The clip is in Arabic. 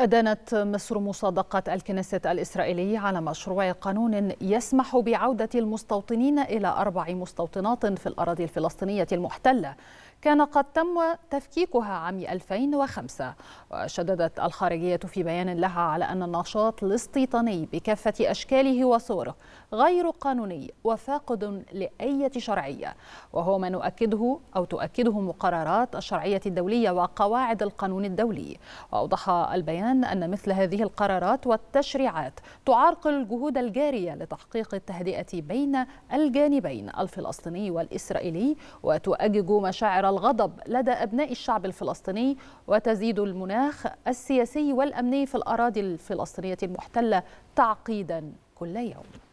أدانت مصر مصادقة الكنيسة الإسرائيلي على مشروع قانون يسمح بعودة المستوطنين إلى أربع مستوطنات في الأراضي الفلسطينية المحتلة كان قد تم تفكيكها عام 2005 وشددت الخارجية في بيان لها على أن النشاط الاستيطاني بكافة أشكاله وصوره غير قانوني وفاقد لأية شرعية وهو ما نؤكده أو تؤكده مقررات الشرعية الدولية وقواعد القانون الدولي وأوضح البيان أن مثل هذه القرارات والتشريعات تعرقل الجهود الجارية لتحقيق التهدئة بين الجانبين الفلسطيني والإسرائيلي وتؤجج مشاعر الغضب لدى أبناء الشعب الفلسطيني وتزيد المناخ السياسي والأمني في الأراضي الفلسطينية المحتلة تعقيدا كل يوم